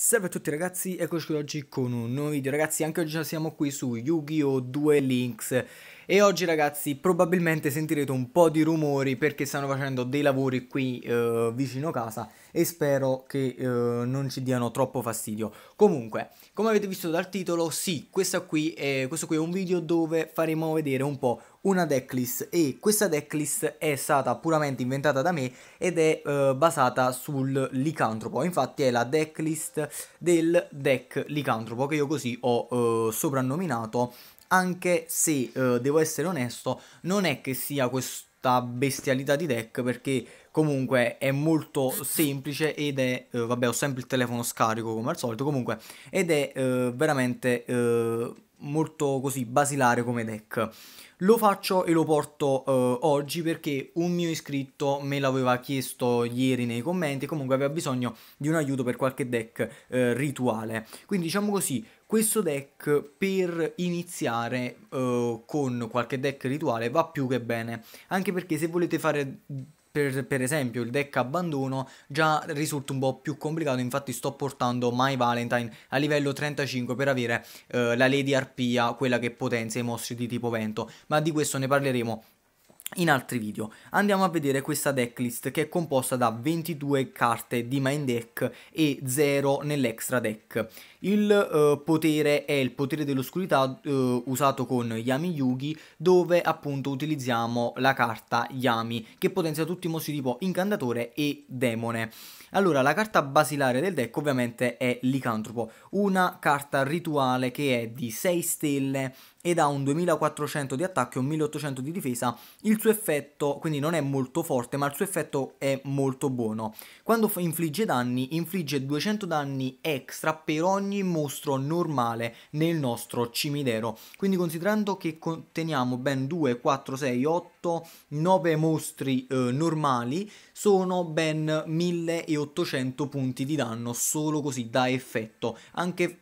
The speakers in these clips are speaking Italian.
Salve a tutti ragazzi, eccoci qui oggi con un nuovo video. Ragazzi, anche oggi siamo qui su Yu-Gi-Oh! 2 Links e oggi ragazzi probabilmente sentirete un po' di rumori perché stanno facendo dei lavori qui eh, vicino casa e spero che eh, non ci diano troppo fastidio. Comunque, come avete visto dal titolo, sì, qui è, questo qui è un video dove faremo vedere un po' una decklist e questa decklist è stata puramente inventata da me ed è eh, basata sul licantropo, infatti è la decklist del deck licantropo che io così ho eh, soprannominato anche se, eh, devo essere onesto, non è che sia questa bestialità di deck perché comunque è molto semplice ed è, eh, vabbè ho sempre il telefono scarico come al solito comunque, ed è eh, veramente eh, molto così basilare come deck. Lo faccio e lo porto uh, oggi perché un mio iscritto me l'aveva chiesto ieri nei commenti comunque aveva bisogno di un aiuto per qualche deck uh, rituale. Quindi diciamo così, questo deck per iniziare uh, con qualche deck rituale va più che bene, anche perché se volete fare per, per, esempio il deck abbandono già risulta un po' più complicato infatti sto portando My Valentine a livello 35 per avere eh, la Lady Arpia quella che potenzia i mostri di tipo vento ma di questo ne parleremo in altri video. Andiamo a vedere questa decklist che è composta da 22 carte di main deck e 0 nell'extra deck. Il uh, potere è il potere dell'oscurità uh, usato con Yami Yugi dove appunto utilizziamo la carta Yami che potenzia tutti i mostri tipo incantatore e demone. Allora la carta basilare del deck ovviamente è Licantropo, una carta rituale che è di 6 stelle ed ha un 2400 di attacco e un 1800 di difesa, il suo effetto quindi non è molto forte ma il suo effetto è molto buono. Quando infligge danni, infligge 200 danni extra per ogni mostro normale nel nostro cimitero, quindi considerando che conteniamo ben 2, 4, 6, 8, 9 mostri eh, normali, sono ben 1800 punti di danno solo così da effetto, anche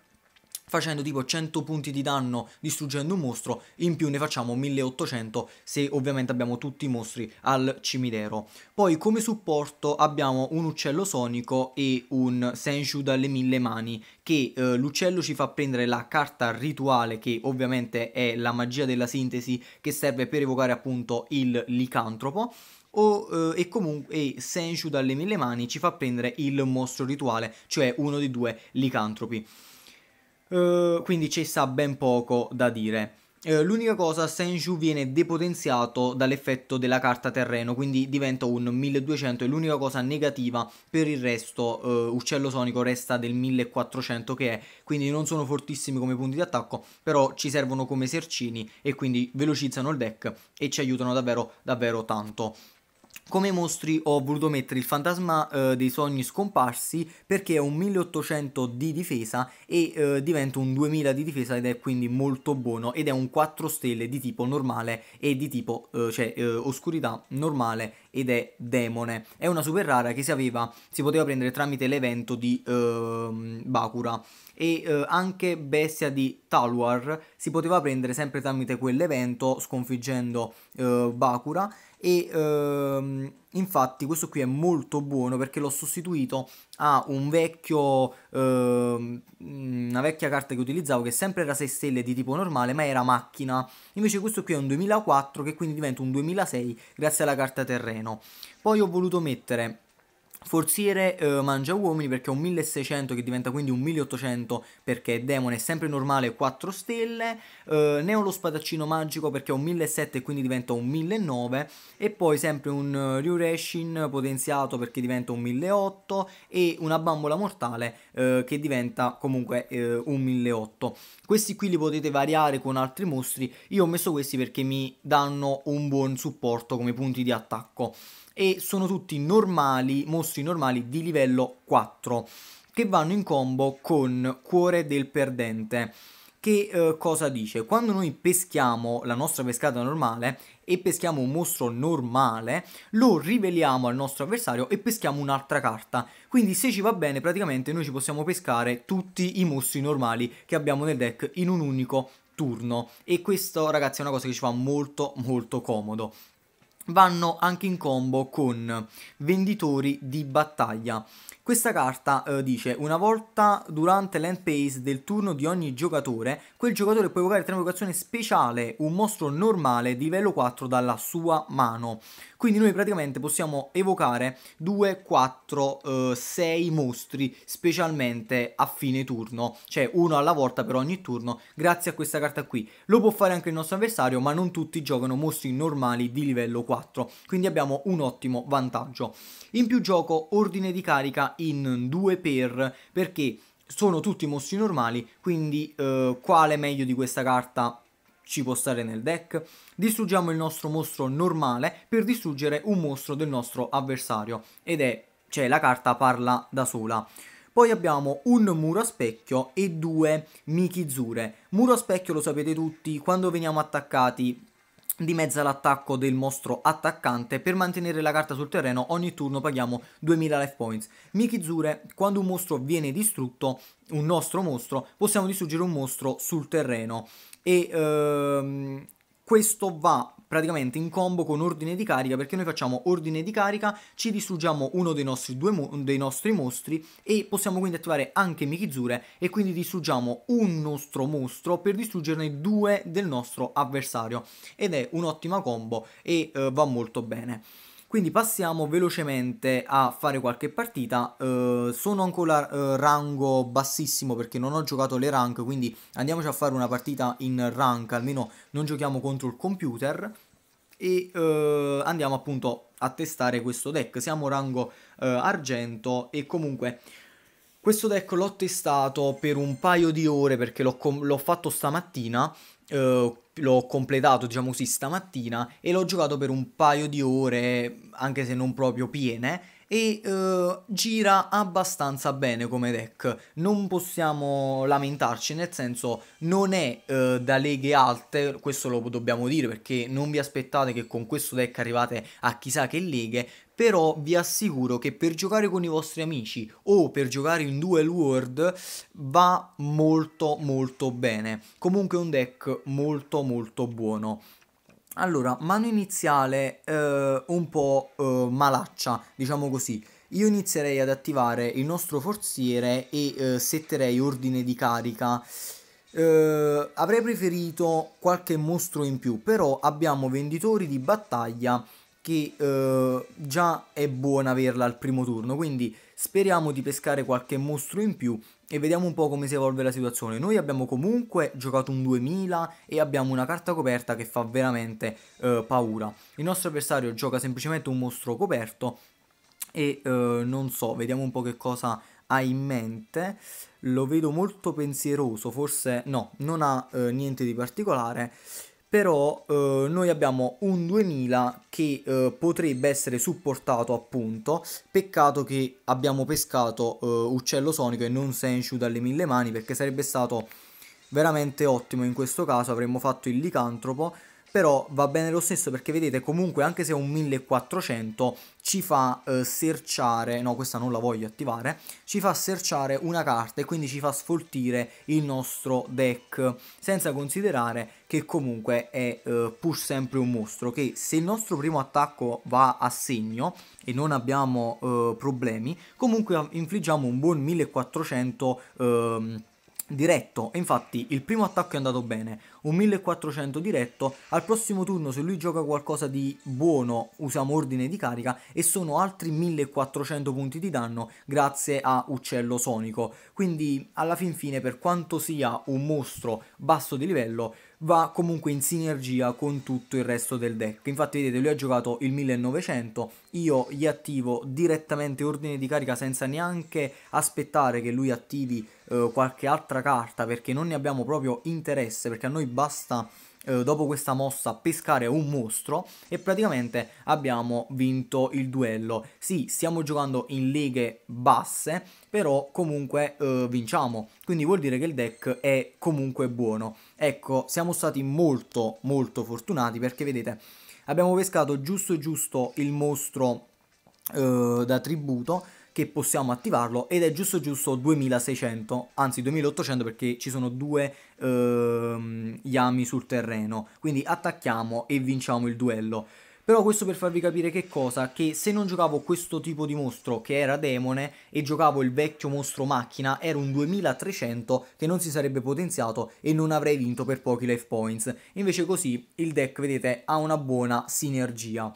facendo tipo 100 punti di danno distruggendo un mostro, in più ne facciamo 1800 se ovviamente abbiamo tutti i mostri al cimitero. Poi come supporto abbiamo un uccello sonico e un Senshu dalle mille mani, che eh, l'uccello ci fa prendere la carta rituale che ovviamente è la magia della sintesi che serve per evocare appunto il licantropo, o, eh, e comunque e Senshu dalle mille mani ci fa prendere il mostro rituale, cioè uno dei due licantropi. Eh, quindi ci sta ben poco da dire. Eh, l'unica cosa, Senju viene depotenziato dall'effetto della carta terreno, quindi diventa un 1200 e l'unica cosa negativa per il resto, uh, Uccello Sonico resta del 1400 che è, quindi non sono fortissimi come punti di attacco, però ci servono come sercini e quindi velocizzano il deck e ci aiutano davvero davvero tanto. Come mostri ho voluto mettere il fantasma eh, dei sogni scomparsi perché è un 1800 di difesa e eh, diventa un 2000 di difesa ed è quindi molto buono ed è un 4 stelle di tipo normale e di tipo eh, cioè eh, oscurità normale ed è demone. È una super rara che si aveva, si poteva prendere tramite l'evento di ehm, Bakura e eh, anche bestia di Talwar si poteva prendere sempre tramite quell'evento sconfiggendo eh, Bakura e ehm, infatti questo qui è molto buono perché l'ho sostituito a un vecchio ehm, mm, una vecchia carta che utilizzavo che sempre era 6 stelle di tipo normale ma era macchina invece questo qui è un 2004 che quindi diventa un 2006 grazie alla carta terreno poi ho voluto mettere Forziere eh, mangia uomini perché è un 1600 che diventa quindi un 1800 perché è demone è sempre normale 4 stelle, eh, Neo lo spadaccino magico perché è un 1700 e quindi diventa un 1900 e poi sempre un uh, Ryureshin potenziato perché diventa un 1800 e una bambola mortale eh, che diventa comunque eh, un 1800. Questi qui li potete variare con altri mostri, io ho messo questi perché mi danno un buon supporto come punti di attacco e sono tutti normali, mostri normali di livello 4 che vanno in combo con Cuore del Perdente. Che eh, cosa dice? Quando noi peschiamo la nostra pescata normale e peschiamo un mostro normale, lo riveliamo al nostro avversario e peschiamo un'altra carta. Quindi se ci va bene, praticamente noi ci possiamo pescare tutti i mostri normali che abbiamo nel deck in un unico turno. E questo, ragazzi, è una cosa che ci fa molto molto comodo vanno anche in combo con venditori di battaglia questa carta eh, dice una volta durante l'end pace del turno di ogni giocatore, quel giocatore può evocare tra un'evocazione speciale un mostro normale di livello 4 dalla sua mano. Quindi noi praticamente possiamo evocare 2, 4, eh, 6 mostri specialmente a fine turno, cioè uno alla volta per ogni turno, grazie a questa carta qui. Lo può fare anche il nostro avversario, ma non tutti giocano mostri normali di livello 4, quindi abbiamo un ottimo vantaggio. In più gioco ordine di carica in 2 per perché sono tutti mossi normali, quindi eh, quale meglio di questa carta ci può stare nel deck? Distruggiamo il nostro mostro normale per distruggere un mostro del nostro avversario ed è, cioè la carta parla da sola. Poi abbiamo un muro a specchio e due Mikizure. Muro a specchio lo sapete tutti, quando veniamo attaccati di mezza l'attacco del mostro attaccante per mantenere la carta sul terreno ogni turno paghiamo 2000 life points Mikizure quando un mostro viene distrutto un nostro mostro possiamo distruggere un mostro sul terreno e ehm, questo va praticamente in combo con ordine di carica perché noi facciamo ordine di carica, ci distruggiamo uno dei nostri, due mo dei nostri mostri e possiamo quindi attivare anche Mikizure e quindi distruggiamo un nostro mostro per distruggerne due del nostro avversario ed è un'ottima combo e eh, va molto bene. Quindi passiamo velocemente a fare qualche partita, uh, sono ancora uh, rango bassissimo perché non ho giocato le rank, quindi andiamoci a fare una partita in rank, almeno non giochiamo contro il computer e uh, andiamo appunto a testare questo deck, siamo rango argento e comunque... Questo deck l'ho testato per un paio di ore perché l'ho, fatto stamattina eh, l'ho completato, diciamo così, stamattina e l'ho giocato per un paio di ore, anche se non proprio piene, e uh, gira abbastanza bene come deck. Non possiamo lamentarci, nel senso non è uh, da leghe alte, questo lo dobbiamo dire perché non vi aspettate che con questo deck arrivate a chissà che leghe, però vi assicuro che per giocare con i vostri amici o per giocare in Duel World va molto molto bene. Comunque è un deck molto molto buono. Allora, mano iniziale eh, un po' eh, malaccia, diciamo così. Io inizierei ad attivare il nostro forziere e eh, setterei ordine di carica. Eh, avrei preferito qualche mostro in più, però abbiamo venditori di battaglia che eh, già è buona averla al primo turno, quindi speriamo di pescare qualche mostro in più e vediamo un po' come si evolve la situazione. Noi abbiamo comunque giocato un 2000 e abbiamo una carta coperta che fa veramente eh, paura. Il nostro avversario gioca semplicemente un mostro coperto e eh, non so, vediamo un po' che cosa ha in mente. Lo vedo molto pensieroso, forse no, non ha eh, niente di particolare però eh, noi abbiamo un 2000 che eh, potrebbe essere supportato appunto peccato che abbiamo pescato eh, uccello sonico e non Senshu dalle mille mani perché sarebbe stato veramente ottimo in questo caso avremmo fatto il licantropo però va bene lo stesso perché vedete comunque anche se è un 1400 ci fa eh, searchare, no questa non la voglio attivare, ci fa serciare una carta e quindi ci fa sfoltire il nostro deck senza considerare che comunque è eh, pur sempre un mostro che se il nostro primo attacco va a segno e non abbiamo eh, problemi comunque infliggiamo un buon 1400 eh, diretto, infatti il primo attacco è andato bene, un 1400 diretto, al prossimo turno se lui gioca qualcosa di buono usiamo ordine di carica e sono altri 1400 punti di danno grazie a Uccello Sonico, quindi alla fin fine per quanto sia un mostro basso di livello va comunque in sinergia con tutto il resto del deck. Infatti vedete lui ha giocato il 1900, io gli attivo direttamente ordine di carica senza neanche aspettare che lui attivi eh, qualche altra carta perché non ne abbiamo proprio interesse, perché a noi basta eh, dopo questa mossa pescare un mostro e praticamente abbiamo vinto il duello. Sì, stiamo giocando in leghe basse, però comunque eh, vinciamo, quindi vuol dire che il deck è comunque buono. Ecco, siamo stati molto molto fortunati perché vedete abbiamo pescato giusto giusto il mostro eh, da tributo che possiamo attivarlo ed è giusto giusto 2600, anzi 2800 perché ci sono due ehm, Yami sul terreno, quindi attacchiamo e vinciamo il duello. Però questo per farvi capire che cosa? Che se non giocavo questo tipo di mostro che era demone e giocavo il vecchio mostro macchina era un 2300 che non si sarebbe potenziato e non avrei vinto per pochi life points. Invece così il deck vedete ha una buona sinergia.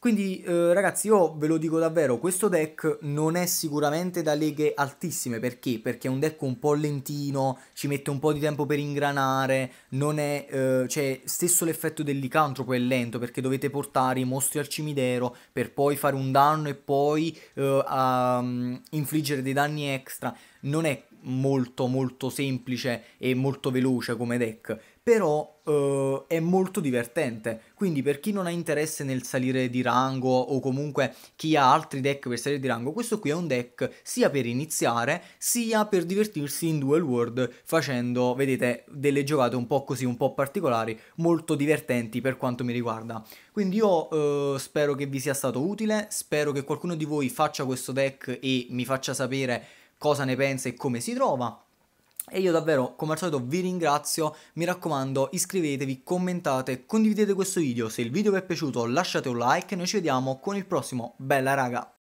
Quindi eh, ragazzi io ve lo dico davvero, questo deck non è sicuramente da leghe altissime, perché? Perché è un deck un po' lentino, ci mette un po' di tempo per ingranare, non è, eh, cioè stesso l'effetto dell'icantropo è lento perché dovete portare i mostri al cimitero per poi fare un danno e poi eh, a, um, infliggere dei danni extra, non è molto molto semplice e molto veloce come deck però uh, è molto divertente. Quindi per chi non ha interesse nel salire di rango o comunque chi ha altri deck per salire di rango, questo qui è un deck sia per iniziare sia per divertirsi in Duel World facendo, vedete, delle giocate un po' così, un po' particolari, molto divertenti per quanto mi riguarda. Quindi io uh, spero che vi sia stato utile, spero che qualcuno di voi faccia questo deck e mi faccia sapere cosa ne pensa e come si trova. E io davvero, come al solito, vi ringrazio, mi raccomando, iscrivetevi, commentate, condividete questo video, se il video vi è piaciuto lasciate un like, noi ci vediamo con il prossimo, bella raga!